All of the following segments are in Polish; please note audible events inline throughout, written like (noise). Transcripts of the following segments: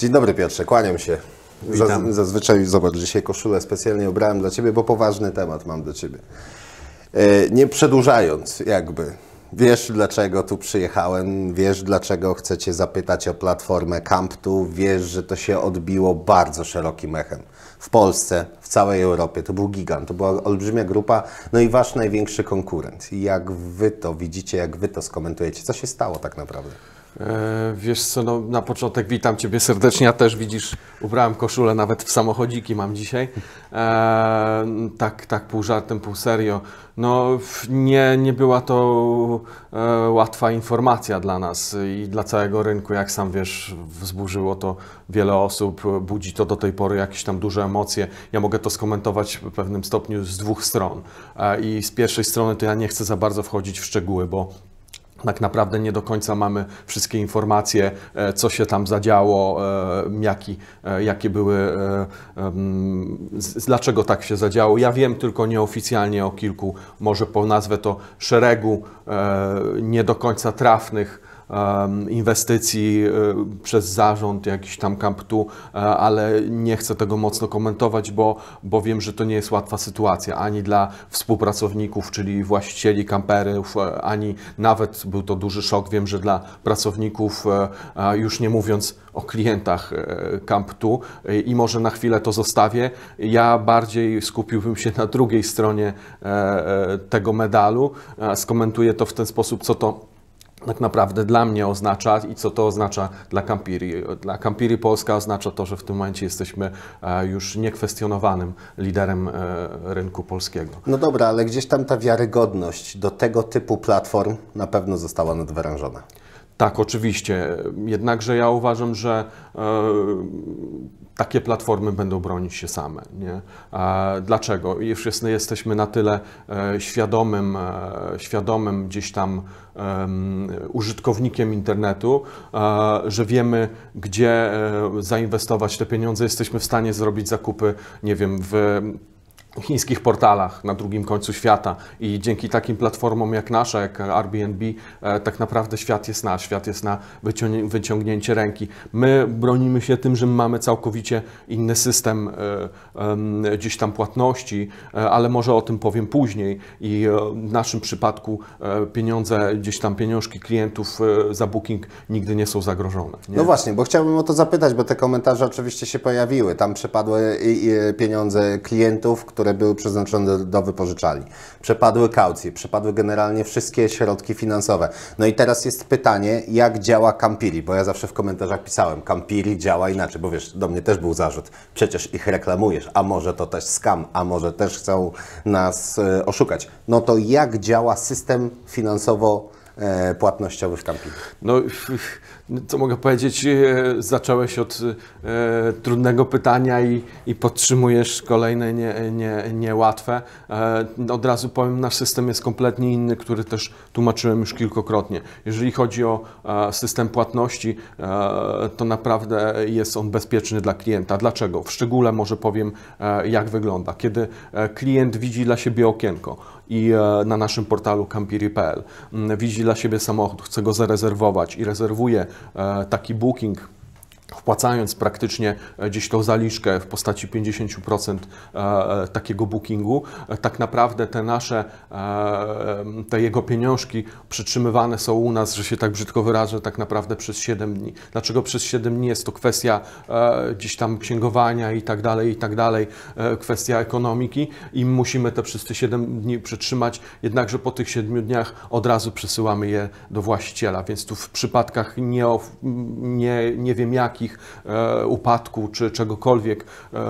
Dzień dobry Piotrze, kłaniam się. Witam. Zazwyczaj, zobacz, dzisiaj koszulę specjalnie obrałem dla Ciebie, bo poważny temat mam do Ciebie. E, nie przedłużając jakby, wiesz dlaczego tu przyjechałem, wiesz dlaczego chcecie zapytać o platformę Camptu, wiesz, że to się odbiło bardzo szerokim echem. W Polsce, w całej Europie, to był gigant, to była olbrzymia grupa, no i Wasz największy konkurent. Jak Wy to widzicie, jak Wy to skomentujecie? Co się stało tak naprawdę? E, wiesz co, no, na początek witam Ciebie serdecznie. Ja też widzisz, ubrałem koszulę, nawet w samochodziki mam dzisiaj. E, tak, tak, pół żartem, pół serio. No, nie, nie była to e, łatwa informacja dla nas i dla całego rynku. Jak sam wiesz, wzburzyło to wiele osób, budzi to do tej pory jakieś tam duże emocje. Ja mogę to skomentować w pewnym stopniu z dwóch stron. E, I z pierwszej strony to ja nie chcę za bardzo wchodzić w szczegóły, bo tak naprawdę nie do końca mamy wszystkie informacje, e, co się tam zadziało, e, jaki, e, jakie były, dlaczego tak się zadziało. Ja wiem tylko nieoficjalnie o kilku, może po nazwę to szeregu nie do końca trafnych inwestycji e, przez zarząd jakiś tam kamptu, e, ale nie chcę tego mocno komentować, bo, bo wiem, że to nie jest łatwa sytuacja ani dla współpracowników, czyli właścicieli kamperów, e, ani nawet był to duży szok, wiem, że dla pracowników, już nie mówiąc o klientach kamptu i może na chwilę to zostawię. Ja bardziej skupiłbym się na drugiej stronie tego medalu. Skomentuję to w ten sposób, co to tak naprawdę dla mnie oznacza i co to oznacza dla Campiri. Dla Campiri Polska oznacza to, że w tym momencie jesteśmy e, już niekwestionowanym liderem e, rynku polskiego. No dobra, ale gdzieś tam ta wiarygodność do tego typu platform na pewno została nadwyrężona. Tak, oczywiście. Jednakże ja uważam, że e, takie platformy będą bronić się same. Nie? Dlaczego? Już jesteśmy na tyle e, świadomym, e, świadomym gdzieś tam użytkownikiem internetu, e, że wiemy, gdzie zainwestować te pieniądze, jesteśmy w stanie zrobić zakupy, nie wiem, w chińskich portalach na drugim końcu świata i dzięki takim platformom jak nasza, jak Airbnb, e, tak naprawdę świat jest nasz, świat jest na wyciągnięcie ręki. My bronimy się tym, że mamy całkowicie inny system e, gdzieś tam płatności, e, ale może o tym powiem później i w naszym przypadku pieniądze, gdzieś tam pieniążki klientów za booking nigdy nie są zagrożone. Nie? No właśnie, bo chciałbym o to zapytać, bo te komentarze oczywiście się pojawiły, tam przepadły pieniądze klientów, które które były przeznaczone do, do wypożyczali. Przepadły kaucje, przepadły generalnie wszystkie środki finansowe. No i teraz jest pytanie, jak działa Campiri, bo ja zawsze w komentarzach pisałem, Campiri działa inaczej, bo wiesz, do mnie też był zarzut, przecież ich reklamujesz, a może to też skam, a może też chcą nas y, oszukać. No to jak działa system finansowo e, płatnościowy w Campiri? No, co mogę powiedzieć, e, zacząłeś od e, trudnego pytania i, i podtrzymujesz kolejne niełatwe. Nie, nie, łatwe. E, od razu powiem, nasz system jest kompletnie inny, który też tłumaczyłem już kilkokrotnie. Jeżeli chodzi o e, system płatności, e, to naprawdę jest on bezpieczny dla klienta. Dlaczego? W szczególe może powiem, e, jak wygląda. Kiedy klient widzi dla siebie okienko i na naszym portalu campiri.pl mm, widzi dla siebie samochód, chce go zarezerwować i rezerwuje E, taki booking wpłacając praktycznie e, gdzieś tą zaliczkę w postaci 50% e, e, takiego bookingu, tak naprawdę te nasze, te jego pieniążki przytrzymywane są u nas, że się tak brzydko wyrażę, tak naprawdę przez 7 dni. Dlaczego przez 7 dni jest to kwestia gdzieś tam księgowania i tak dalej, i tak dalej, kwestia ekonomiki i musimy te przez te 7 dni przytrzymać, jednakże po tych 7 dniach od razu przesyłamy je do właściciela, więc tu w przypadkach nie, nie, nie wiem jaki takich e, upadku czy czegokolwiek, e,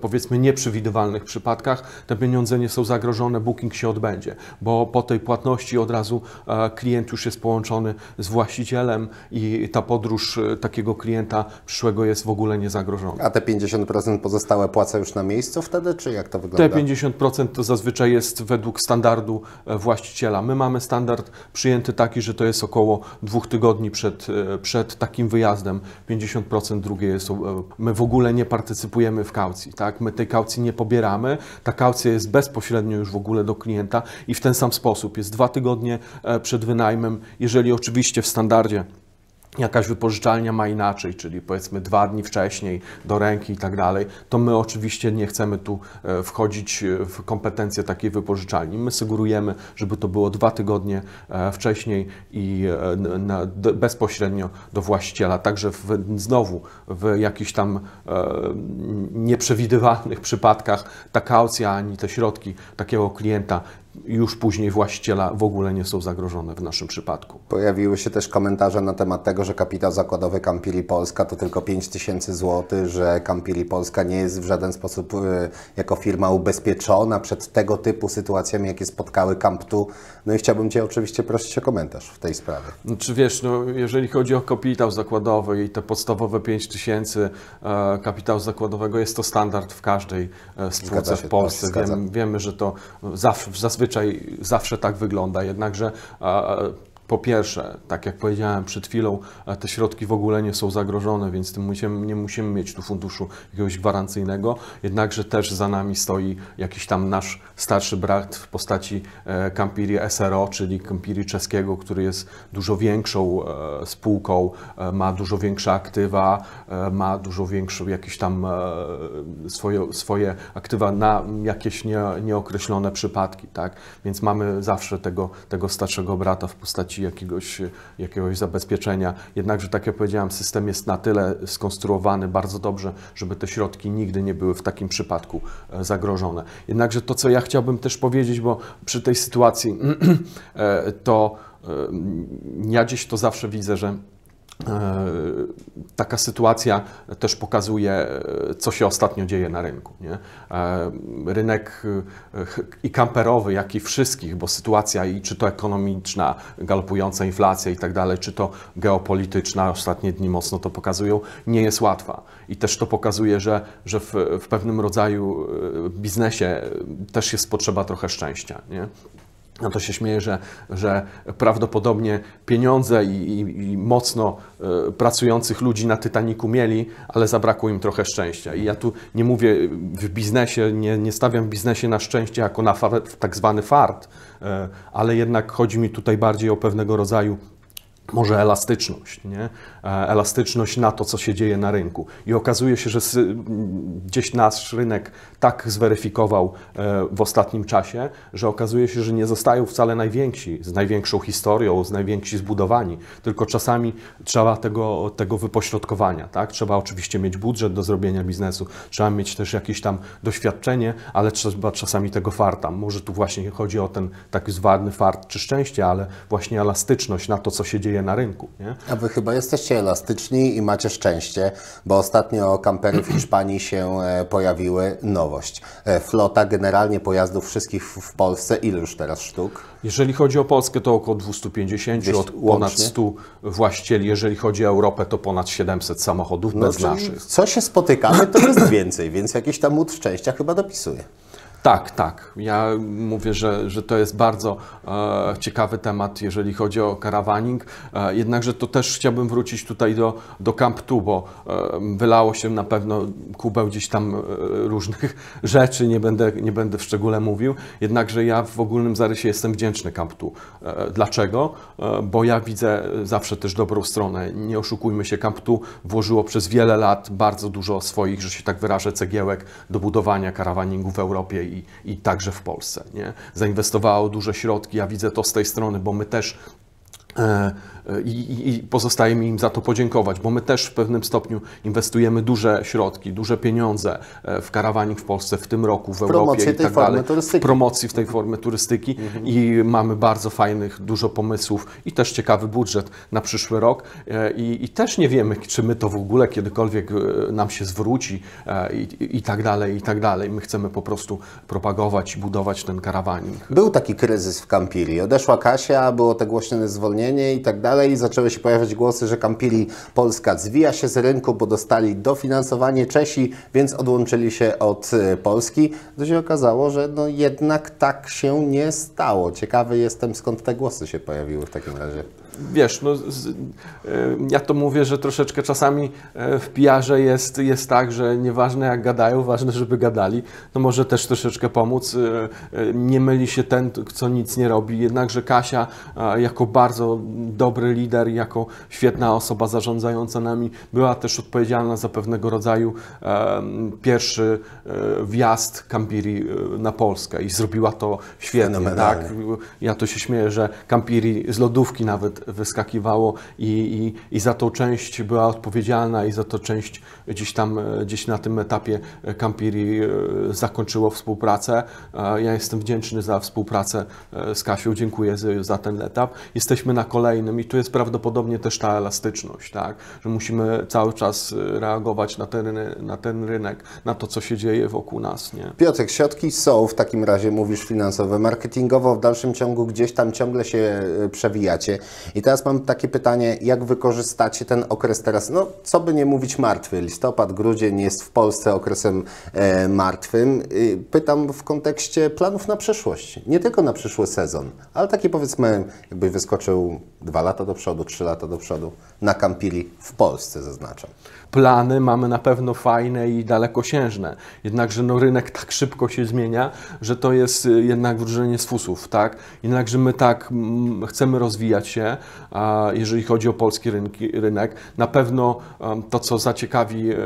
powiedzmy, nieprzewidywalnych przypadkach, te pieniądze nie są zagrożone, booking się odbędzie, bo po tej płatności od razu e, klient już jest połączony z właścicielem i ta podróż takiego klienta przyszłego jest w ogóle niezagrożona. A te 50% pozostałe płacę już na miejscu wtedy, czy jak to wygląda? Te 50% to zazwyczaj jest według standardu właściciela. My mamy standard przyjęty taki, że to jest około dwóch tygodni przed, przed takim wyjazdem procent, drugie jest, my w ogóle nie partycypujemy w kaucji, tak? My tej kaucji nie pobieramy, ta kaucja jest bezpośrednio już w ogóle do klienta i w ten sam sposób jest dwa tygodnie e, przed wynajmem, jeżeli oczywiście w standardzie jakaś wypożyczalnia ma inaczej, czyli powiedzmy dwa dni wcześniej do ręki i tak dalej, to my oczywiście nie chcemy tu e, wchodzić e, w kompetencje takiej wypożyczalni. My sugerujemy, żeby to było dwa tygodnie e, wcześniej i bezpośrednio do właściciela, także w, znowu w jakichś tam nieprzewidywalnych przypadkach ta kaucja ani te środki takiego klienta już później właściciela w ogóle nie są zagrożone w naszym przypadku. Pojawiły się też komentarze na temat tego, że kapitał zakładowy Campili Polska to tylko 5 tysięcy złotych, że Campili Polska nie jest w żaden sposób y, jako firma ubezpieczona przed tego typu sytuacjami, jakie spotkały Camptu. No i chciałbym Cię oczywiście prosić o komentarz w tej sprawie. No, czy wiesz, no, jeżeli chodzi o kapitał zakładowy i te podstawowe 5 tysięcy e, kapitału zakładowego, jest to standard w każdej e, spółce w Polsce. Tak, Wiem, wiemy, że to zazwyczaj zazwyczaj zawsze tak wygląda, jednakże po pierwsze, tak jak powiedziałem przed chwilą, e, te środki w ogóle nie są zagrożone, więc tym nie musimy mieć tu funduszu jakiegoś gwarancyjnego. Jednakże też za nami stoi jakiś tam nasz starszy brat w postaci e, Campiri SRO, czyli Campiri czeskiego, który jest dużo większą e, spółką, ma dużo większe aktywa, ma dużo większe jakieś tam swoje, swoje aktywa na jakieś nie, nieokreślone przypadki, tak? Więc mamy zawsze tego, tego starszego brata w postaci jakiegoś, jakiegoś zabezpieczenia. Jednakże, tak jak powiedziałem, system jest na tyle skonstruowany bardzo dobrze, żeby te środki nigdy nie były w takim przypadku e, zagrożone. Jednakże to, co ja chciałbym też powiedzieć, bo przy tej sytuacji (clears throat) e, to e, ja gdzieś to zawsze widzę, że E, taka sytuacja też pokazuje, co się ostatnio dzieje na rynku. Nie? E, rynek e, i kamperowy, jak i wszystkich, bo sytuacja i czy to ekonomiczna, galopująca inflacja i tak dalej, czy to geopolityczna, ostatnie dni mocno to pokazują, nie jest łatwa. I też to pokazuje, że, że w, w pewnym rodzaju biznesie też jest potrzeba trochę szczęścia. Nie? No to się śmieje, że, że prawdopodobnie pieniądze i, i, i, mocno e, pracujących ludzi na Tytaniku mieli, ale zabrakło im trochę szczęścia. I ja tu nie mówię e, w biznesie, nie, nie stawiam w biznesie na szczęście jako na tak zwany fart, e, ale jednak chodzi mi tutaj bardziej o pewnego rodzaju może elastyczność, nie? E, elastyczność na to, co się dzieje na rynku. I okazuje się, że gdzieś nasz rynek tak zweryfikował e, w ostatnim czasie, że okazuje się, że nie zostają wcale najwięksi, z największą historią, z najwięksi zbudowani, tylko czasami trzeba tego, tego wypośrodkowania. Tak? Trzeba oczywiście mieć budżet do zrobienia biznesu, trzeba mieć też jakieś tam doświadczenie, ale trzeba czasami tego farta. Może tu właśnie chodzi o ten tak zwany fart czy szczęście, ale właśnie elastyczność na to, co się dzieje konkuruje na rynku. Nie? A Wy chyba jesteście elastyczni i macie szczęście, bo ostatnio kampery w Hiszpanii się e, pojawiły. Nowość. E, flota generalnie pojazdów wszystkich w Polsce, ile już teraz sztuk? Jeżeli chodzi o Polskę, to około 250, 200, od ponad łącznie? 100 właścicieli. Jeżeli chodzi o Europę, to ponad 700 samochodów no, bez naszych. Co się spotykamy, to jest więcej, więc jakiś tam mód szczęścia chyba dopisuje. Tak, tak. Ja mówię, że, że to jest bardzo e, ciekawy temat, jeżeli chodzi o karawaning. E, jednakże to też chciałbym wrócić tutaj do, do Camp Tu, bo e, wylało się na pewno kubeł gdzieś tam e, różnych (laughs) rzeczy, nie będę, nie będę w szczególe mówił. Jednakże ja w ogólnym zarysie jestem wdzięczny Camp Tu. E, dlaczego? E, bo ja widzę zawsze też dobrą stronę. Nie oszukujmy się, Camp Tu włożyło przez wiele lat bardzo dużo swoich, że się tak wyrażę, cegiełek do budowania karawaningu w Europie i, i także w Polsce. Nie? Zainwestowało duże środki, ja widzę to z tej strony, bo my też E, I, pozostaje mi im za to podziękować, bo my też w pewnym stopniu inwestujemy duże środki, duże pieniądze e, w karawanik w Polsce w tym roku, w, Europie i tak dalej. W promocji w tej formy turystyki mhm. i mamy bardzo fajnych, dużo pomysłów i też ciekawy budżet na przyszły rok. E, I, I, też nie wiemy, czy my to w ogóle kiedykolwiek nam się zwróci i, i tak dalej, i tak dalej. My chcemy po prostu propagować i budować ten karawanik. Był taki kryzys w Kampiri. Odeszła Kasia, było te głośne zwolnienie zwolnienie i tak dalej. Zaczęły się pojawiać głosy, że Campili Polska zwija się z rynku, bo dostali dofinansowanie Czesi, więc odłączyli się od e, Polski. To się okazało, że no jednak tak się nie stało. Ciekawy jestem, skąd te głosy się pojawiły w takim razie wiesz, no, z, e, ja to mówię, że troszeczkę czasami e, w pijarze jest, jest tak, że nieważne jak gadają, ważne, żeby gadali. No może też troszeczkę pomóc. E, nie myli się ten, co nic nie robi. Jednakże Kasia, jako bardzo dobry lider, jako świetna osoba zarządzająca nami, była też odpowiedzialna za pewnego rodzaju pierwszy wjazd Campiri na Polskę i zrobiła to świetnie. Tak? Ja to się śmieję, że Campiri z lodówki nawet wyskakiwało i, i, i za tą część była odpowiedzialna i za to część gdzieś tam, e, gdzieś na tym etapie e, Campiri e, zakończyło współpracę. Ja jestem wdzięczny za współpracę z Kasią, dziękuję za ten etap. Jesteśmy na kolejnym i tu jest prawdopodobnie też ta elastyczność, tak? że musimy cały czas reagować na ten, na ten rynek, na to, co się dzieje wokół nas. Nie? Piotrek, środki są w takim razie, mówisz finansowe, marketingowo w dalszym ciągu gdzieś tam ciągle się przewijacie. I teraz mam takie pytanie, jak wykorzystacie ten okres teraz? No, co by nie mówić martwy, listopad, grudzień jest w Polsce okresem e, martwym. Y, pytam w kontekście planów na przyszłość, nie tylko na przyszły sezon, ale taki powiedzmy, jakby wyskoczył dwa lata do przodu, trzy lata do przodu na Campili w Polsce zaznaczam plany mamy na pewno fajne i dalekosiężne. Jednakże no, rynek tak szybko się zmienia, że to jest y, jednak wróżenie z fusów, tak? Jednakże my tak chcemy rozwijać się, a, jeżeli chodzi o polski rynki, rynek. Na pewno to, co zaciekawi e,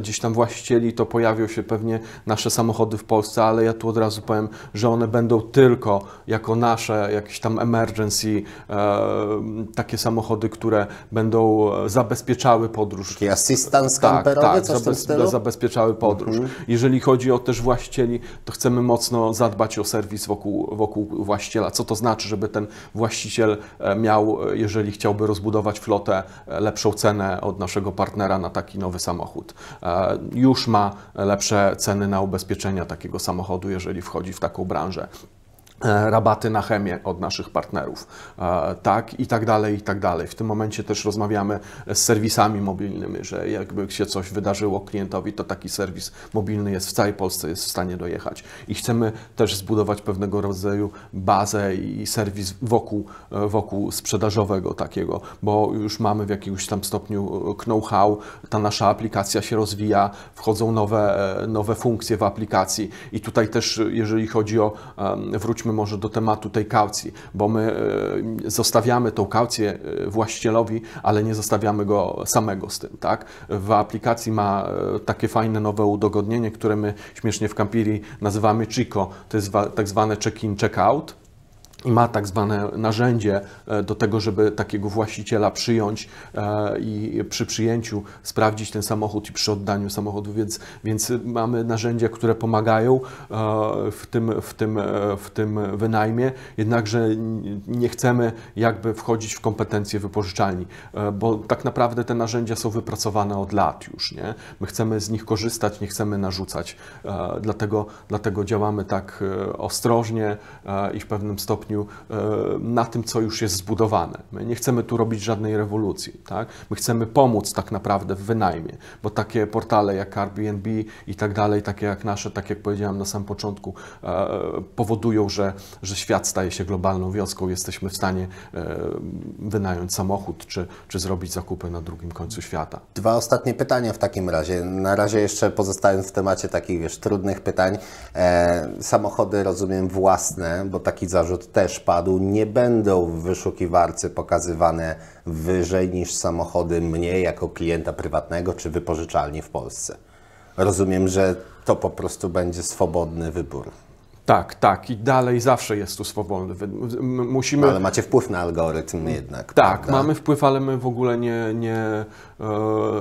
gdzieś tam właścicieli, to pojawią się pewnie nasze samochody w Polsce, ale ja tu od razu powiem, że one będą tylko jako nasze, jakieś tam emergency, e, takie samochody, które będą e, zabezpieczały podróż. Takie stan skamperowy, tak, tak, coś zabez, w tym stylu? zabezpieczały podróż. Mhm. Jeżeli chodzi o też właścicieli, to chcemy mocno zadbać o serwis wokół, wokół właściciela. Co to znaczy, żeby ten właściciel e, miał, e, jeżeli chciałby rozbudować flotę, e, lepszą cenę od naszego partnera na taki nowy samochód. Już ma lepsze ceny na ubezpieczenia takiego samochodu, jeżeli wchodzi w taką branżę. E, rabaty na chemię od naszych partnerów, e, tak i tak dalej, i tak dalej. W tym momencie też rozmawiamy z serwisami mobilnymi, że jakby się coś wydarzyło klientowi, to taki serwis mobilny jest w całej Polsce, jest w stanie dojechać. I chcemy też zbudować pewnego rodzaju bazę i serwis wokół, e, wokół sprzedażowego takiego, bo już mamy w jakimś tam stopniu know-how, ta nasza aplikacja się rozwija, wchodzą nowe, nowe funkcje w aplikacji i tutaj też, jeżeli chodzi o, wróćmy może do tematu tej kaucji, bo my e, zostawiamy tą kaucję e, właścicielowi, ale nie zostawiamy go samego z tym, tak? W aplikacji ma e, takie fajne nowe udogodnienie, które my śmiesznie w Campiri nazywamy Chico, to jest tak zwane check-in, check-out, ma tak zwane narzędzie e, do tego, żeby takiego właściciela przyjąć e, i przy przyjęciu sprawdzić ten samochód i przy oddaniu samochodu, więc, więc mamy narzędzia, które pomagają e, w tym, w, tym, w tym wynajmie, jednakże nie chcemy jakby wchodzić w kompetencje wypożyczalni, bo tak naprawdę te narzędzia są wypracowane od lat już, nie? My chcemy z nich korzystać, nie chcemy narzucać, dlatego, dlatego działamy tak ostrożnie i w pewnym stopniu stopniu e, na tym, co już jest zbudowane. My nie chcemy tu robić żadnej rewolucji. Tak? My chcemy pomóc tak naprawdę w wynajmie, bo takie portale jak Airbnb i tak dalej, takie jak nasze, tak jak powiedziałem na samym początku, e, powodują, że, że świat staje się globalną wioską. Jesteśmy w stanie e, wynająć samochód czy, czy zrobić zakupy na drugim końcu świata. Dwa ostatnie pytania w takim razie. Na razie jeszcze pozostając w temacie takich wiesz, trudnych pytań. E, samochody rozumiem własne, bo taki zarzut też też padł, nie będą w wyszukiwarce pokazywane wyżej niż samochody mnie jako klienta prywatnego czy wypożyczalni w Polsce. Rozumiem, że to po prostu będzie swobodny wybór. Tak, tak. I dalej zawsze jest tu swobodny. Musimy... Ale macie wpływ na algorytm jednak. Tak, prawda? mamy wpływ, ale my w ogóle nie, nie, e,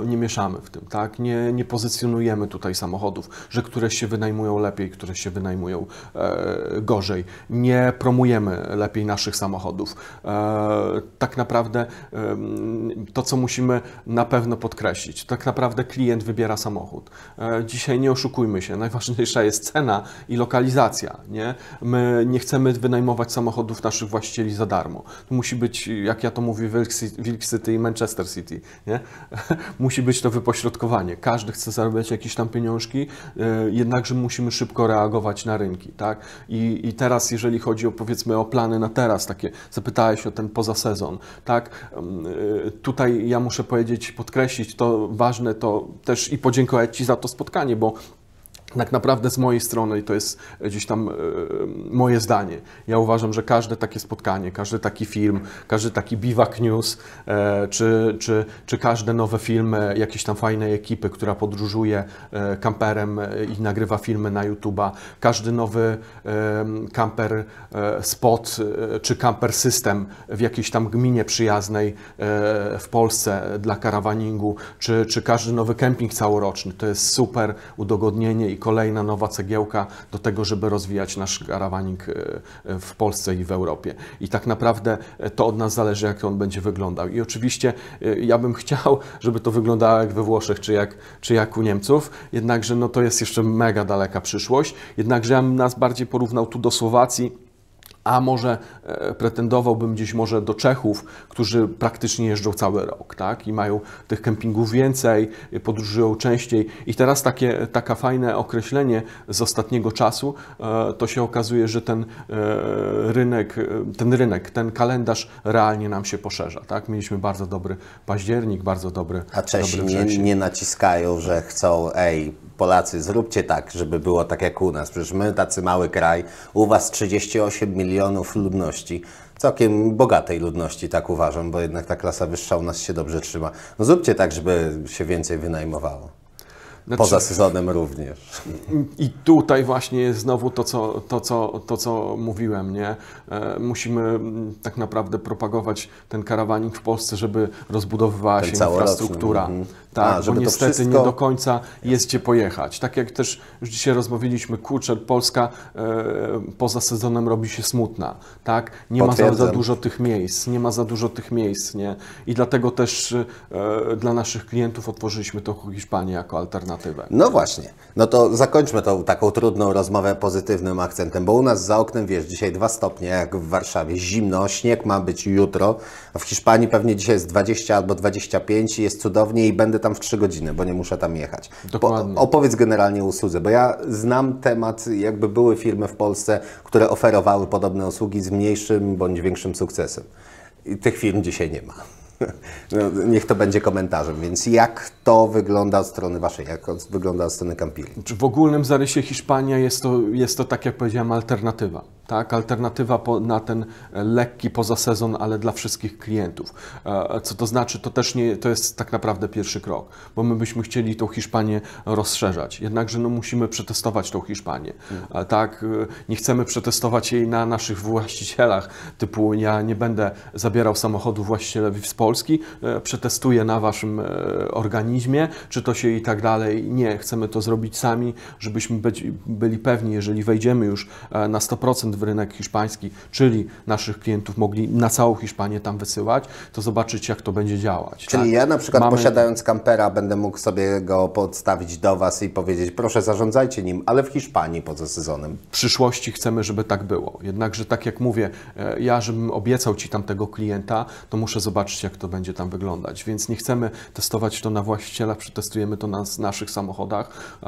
nie mieszamy w tym, tak? Nie, nie pozycjonujemy tutaj samochodów, że które się wynajmują lepiej, które się wynajmują e, gorzej. Nie promujemy lepiej naszych samochodów. E, tak naprawdę to, co musimy na pewno podkreślić, tak naprawdę klient wybiera samochód. dzisiaj nie oszukujmy się, najważniejsza jest cena i lokalizacja. Nie? My nie chcemy wynajmować samochodów naszych właścicieli za darmo. To musi być, jak ja to mówię, Wilk City i Manchester City. Nie? (laughs) musi być to wypośrodkowanie. Każdy chce zarabiać jakieś tam pieniążki, y, jednakże musimy szybko reagować na rynki. Tak? I, I teraz, jeżeli chodzi o powiedzmy o plany na teraz, takie zapytałeś o ten poza sezon, tak? Y, tutaj ja muszę powiedzieć, podkreślić to ważne, to też i podziękować Ci za to spotkanie, bo tak naprawdę z mojej strony, i to jest e, gdzieś tam e, e, moje zdanie, ja uważam, że każde takie spotkanie, każdy taki film, każdy taki biwak news, czy, czy, czy każde nowe filmy jakiejś tam fajnej ekipy, która podróżuje kamperem i nagrywa filmy na YouTube'a, każdy nowy kamper spot, czy kamper system w jakiejś tam gminie przyjaznej w Polsce dla karawaningu, czy, czy każdy nowy kemping całoroczny, to jest super udogodnienie i kolejna nowa cegiełka do tego, żeby rozwijać nasz karawanik e, e, w Polsce i w Europie. I tak naprawdę e, to od nas zależy, jak on będzie wyglądał. I oczywiście ja bym chciał, żeby to wyglądało jak we Włoszech, czy jak, czy jak u Niemców, jednakże no, to jest jeszcze mega daleka przyszłość. Jednakże ja bym nas bardziej porównał tu do Słowacji, a może e, pretendowałbym gdzieś może do Czechów, którzy praktycznie jeżdżą cały rok, tak? I mają tych kempingów więcej, y, podróżują częściej. I teraz takie taka fajne określenie z ostatniego czasu, e, to się okazuje, że ten e, rynek, ten rynek, ten kalendarz realnie nam się poszerza, tak? Mieliśmy bardzo dobry październik, bardzo dobry A Czesi dobry nie, nie naciskają, że chcą, ej, Polacy, zróbcie tak, żeby było tak jak u nas. Przecież my, tacy mały kraj, u was 38 milionów milionów ludności. Całkiem bogatej ludności, tak uważam, bo jednak ta klasa wyższa u nas się dobrze trzyma. No zróbcie tak, żeby się więcej wynajmowało. Znaczy, Poza sezonem również. I tutaj właśnie jest znowu to, co, to, co, to, co mówiłem, nie? E, musimy mm, tak naprawdę propagować ten karawanik w Polsce, żeby rozbudowywała ten się infrastruktura. Mhm tak, A, żeby bo niestety wszystko... nie do końca jest gdzie pojechać. Tak jak też już dzisiaj rozmawialiśmy, kurczę, Polska e, poza sezonem robi się smutna, tak? Nie ma za, za, dużo tych miejsc, nie ma za dużo tych miejsc, nie? I dlatego też e, dla naszych klientów otworzyliśmy to Hiszpanię jako alternatywę. No właśnie, no to zakończmy tą taką trudną rozmowę pozytywnym akcentem, bo u nas za oknem, wiesz, dzisiaj dwa stopnie, jak w Warszawie, zimno, śnieg ma być jutro, a w Hiszpanii pewnie dzisiaj jest 20 albo 25 i jest cudownie i będę tam w 3 godziny, bo nie muszę tam jechać. Po, opowiedz generalnie o usłudze, bo ja znam temat, jakby były firmy w Polsce, które oferowały podobne usługi z mniejszym bądź większym sukcesem. I tych firm dzisiaj nie ma. (laughs) No, niech to będzie komentarzem. Więc jak to wygląda od strony waszej, jak od, wygląda od strony Campili? Czy w ogólnym zarysie Hiszpania jest to, jest to tak jak powiedziałem, alternatywa. Tak, alternatywa po, na ten e, lekki pozasezon, ale dla wszystkich klientów. E, co to znaczy, to też nie, to jest tak naprawdę pierwszy krok, bo my byśmy chcieli tą Hiszpanię rozszerzać. Jednakże no, musimy przetestować tą Hiszpanię. Mm. E, tak, nie chcemy przetestować jej na naszych (laughs) właścicielach, typu ja nie będę zabierał samochodu właścicielowi w Polsce. Polski, e, na waszym e, organizmie, czy to się i tak dalej. Nie, chcemy to zrobić sami, żebyśmy byli pewni, jeżeli wejdziemy już e, na 100% w rynek hiszpański, czyli naszych klientów mogli na całą Hiszpanię tam wysyłać, to zobaczyć, jak to będzie działać. Czyli tak? ja na przykład Mamy... posiadając kampera będę mógł sobie go podstawić do Was i powiedzieć, proszę zarządzajcie nim, ale w Hiszpanii poza sezonem. W przyszłości chcemy, żeby tak było. Jednakże tak jak mówię, ja żebym obiecał Ci tamtego klienta, to muszę zobaczyć, jak to to będzie tam wyglądać. Więc nie chcemy testować to na właścicielach, przetestujemy to na naszych samochodach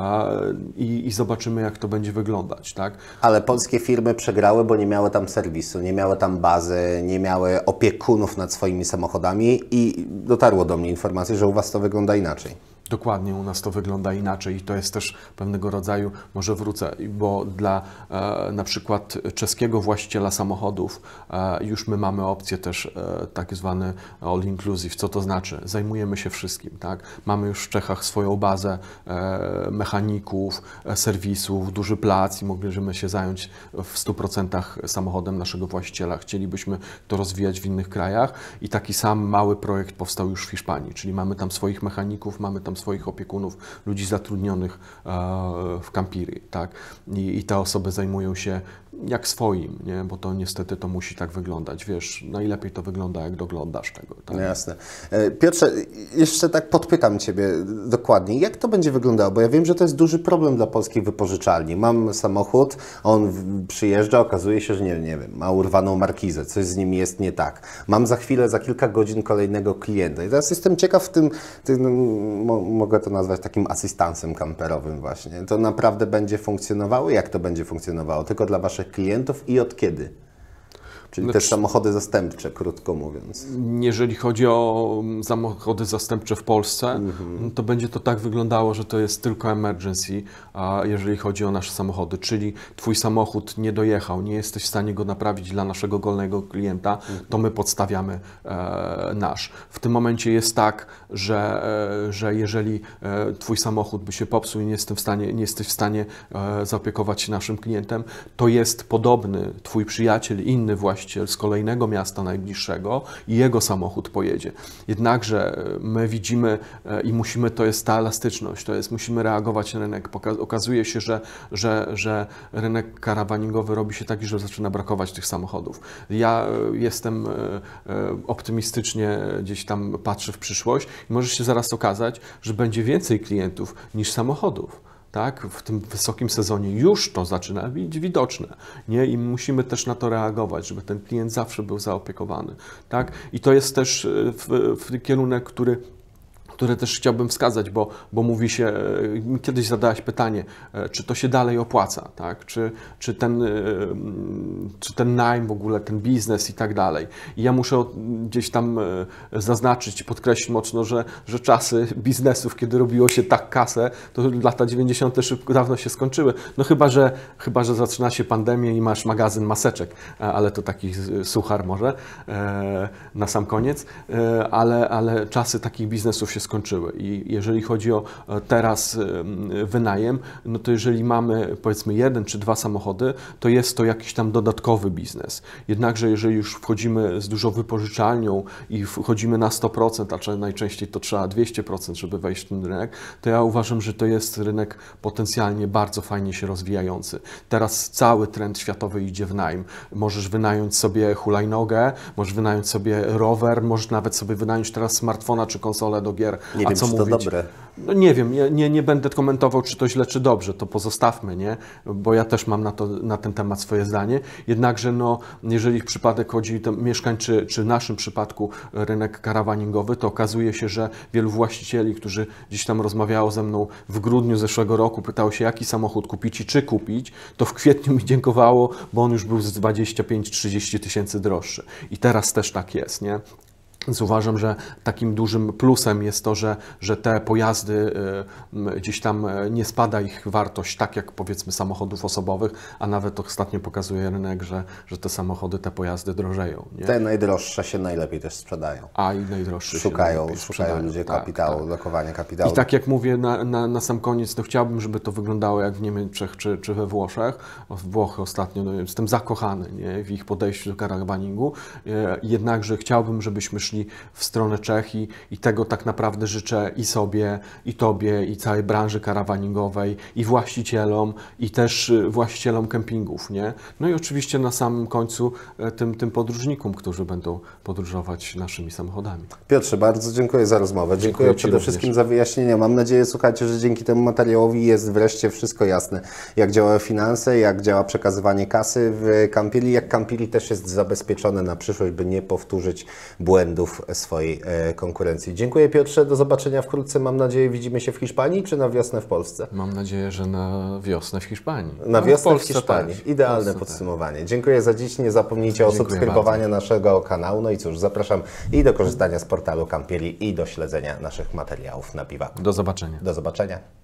i, i zobaczymy, jak to będzie wyglądać. Tak? Ale polskie firmy przegrały, bo nie miały tam serwisu, nie miały tam bazy, nie miały opiekunów nad swoimi samochodami i dotarło do mnie informacja, że u Was to wygląda inaczej. Dokładnie u nas to wygląda inaczej i to jest też pewnego rodzaju, może wrócę, bo dla e, na przykład czeskiego właściciela samochodów e, już my mamy opcję też e, tak zwany all inclusive. Co to znaczy? Zajmujemy się wszystkim, tak? Mamy już w Czechach swoją bazę e, mechaników, e, serwisów, duży plac i moglibyśmy się zająć w 100% samochodem naszego właściciela. Chcielibyśmy to rozwijać w innych krajach i taki sam mały projekt powstał już w Hiszpanii, czyli mamy tam swoich mechaników, mamy tam tam swoich opiekunów, ludzi zatrudnionych e, w Kampiry, tak? I, i te osoby zajmują się jak swoim, nie? bo to niestety to musi tak wyglądać. Wiesz, najlepiej to wygląda, jak doglądasz tego. Tak? No jasne. E, Piotrze, jeszcze tak podpytam Ciebie dokładnie, jak to będzie wyglądało, bo ja wiem, że to jest duży problem dla polskiej wypożyczalni. Mam samochód, on przyjeżdża, okazuje się, że nie, nie wiem, ma urwaną markizę, coś z nim jest nie tak. Mam za chwilę, za kilka godzin kolejnego klienta i teraz jestem ciekaw w tym, tym no, mogę to nazwać takim asystansem kamperowym właśnie. To naprawdę będzie funkcjonowało? Jak to będzie funkcjonowało? Tylko dla Waszej klientów i od kiedy? Czyli znaczy, też samochody zastępcze, krótko mówiąc. Jeżeli chodzi o mm, samochody zastępcze w Polsce, mhm. to będzie to tak wyglądało, że to jest tylko emergency, a jeżeli chodzi o nasze samochody, czyli Twój samochód nie dojechał, nie jesteś w stanie go naprawić dla naszego golnego klienta, mhm. to my podstawiamy e, nasz. W tym momencie jest tak, że, e, że jeżeli e, Twój samochód by się popsuł i nie, jestem w stanie, nie jesteś w stanie e, zaopiekować się naszym klientem, to jest podobny Twój przyjaciel, inny właśnie właściciel z kolejnego miasta najbliższego i jego samochód pojedzie. Jednakże e, my widzimy e, i musimy, to jest ta elastyczność, to jest, musimy reagować na rynek. Okazuje się, że, że, że rynek karawaningowy robi się taki, że zaczyna brakować tych samochodów. Ja e, jestem optymistycznie gdzieś tam patrzę w przyszłość i może się zaraz okazać, że będzie więcej klientów niż samochodów tak, w tym wysokim sezonie już to zaczyna być widoczne. Nie? I musimy też na to reagować, żeby ten klient zawsze był zaopiekowany. Tak? I to jest też e, w, w kierunek, który które też chciałbym wskazać, bo, bo mówi się, e, kiedyś zadałaś pytanie, e, czy to się dalej opłaca, tak? czy, czy, ten, e, mm, czy ten najm w ogóle, ten biznes i tak dalej. I ja muszę gdzieś tam zaznaczyć i podkreślić mocno, że, że czasy biznesów, kiedy robiło się tak kasę, to lata 90. szybko, dawno się skończyły. No chyba, że, chyba, że zaczyna się pandemia i masz magazyn maseczek, ale to taki suchar może na sam koniec, ale, ale czasy takich biznesów się skończyły. I jeżeli chodzi o e, teraz e, wynajem, no to jeżeli mamy powiedzmy jeden czy dwa samochody, to jest to jakiś tam dodatkowy biznes. Jednakże jeżeli już wchodzimy z dużą wypożyczalnią i wchodzimy na 100%, a najczęściej to trzeba 200%, żeby wejść w ten rynek, to ja uważam, że to jest rynek potencjalnie bardzo fajnie się rozwijający. Teraz cały trend światowy idzie w najm. Możesz wynająć sobie hulajnogę, możesz wynająć sobie rower, możesz nawet sobie wynająć teraz smartfona czy konsolę do gier Twitter. Nie A wiem, co czy mówić? to dobre. No nie wiem, nie, nie, nie będę komentował, czy to źle, czy dobrze, to pozostawmy, nie? Bo ja też mam na, to, na ten temat swoje zdanie. Jednakże, no, jeżeli w przypadek chodzi o mieszkań, czy, czy w naszym przypadku rynek karawaningowy, to okazuje się, że wielu właścicieli, którzy gdzieś tam rozmawiało ze mną w grudniu zeszłego roku, pytało się, jaki samochód kupić i czy kupić, to w kwietniu mi dziękowało, bo on już był z 25-30 tysięcy droższy. I teraz też tak jest, nie? Więc uważam, że takim dużym plusem jest to, że, że te pojazdy y, gdzieś tam e, nie spada ich wartość, tak jak powiedzmy samochodów osobowych, a nawet ostatnio pokazuje rynek, że, że te samochody, te pojazdy drożeją. Nie? Te najdroższe się najlepiej też sprzedają. A i najdroższe szukają, się Szukają ludzie tak, kapitału, tak. lokowania kapitału. I tak jak mówię na, na, na sam koniec, to no chciałbym, żeby to wyglądało jak w Niemczech czy, czy we Włoszech. W Włochy ostatnio no, jestem zakochany nie? w ich podejściu do karabaningu. E, jednakże chciałbym, żebyśmy w stronę Czech i, i tego tak naprawdę życzę i sobie, i tobie, i całej branży karawaningowej, i właścicielom, i też y, właścicielom kempingów, nie? No i oczywiście na samym końcu e, tym, tym podróżnikom, którzy będą podróżować naszymi samochodami. Piotrze, bardzo dziękuję za rozmowę. Dziękuję, dziękuję przede również. wszystkim za wyjaśnienia. Mam nadzieję, słuchajcie, że dzięki temu materiałowi jest wreszcie wszystko jasne, jak działają finanse, jak działa przekazywanie kasy w Kampili, jak Kampili też jest zabezpieczone na przyszłość, by nie powtórzyć błędu błędów swojej e, konkurencji. Dziękuję Piotrze, do zobaczenia wkrótce. Mam nadzieję, widzimy się w Hiszpanii czy na wiosnę w Polsce? Mam nadzieję, że na wiosnę w Hiszpanii. Na no, wiosnę w, w Hiszpanii. Tak. Idealne Polsce, podsumowanie. Tak. Dziękuję za dziś. Nie zapomnijcie o subskrybowaniu naszego kanału. No i cóż, zapraszam i do korzystania z portalu Kampieli i do śledzenia naszych materiałów na piwaku. Do zobaczenia. Do zobaczenia.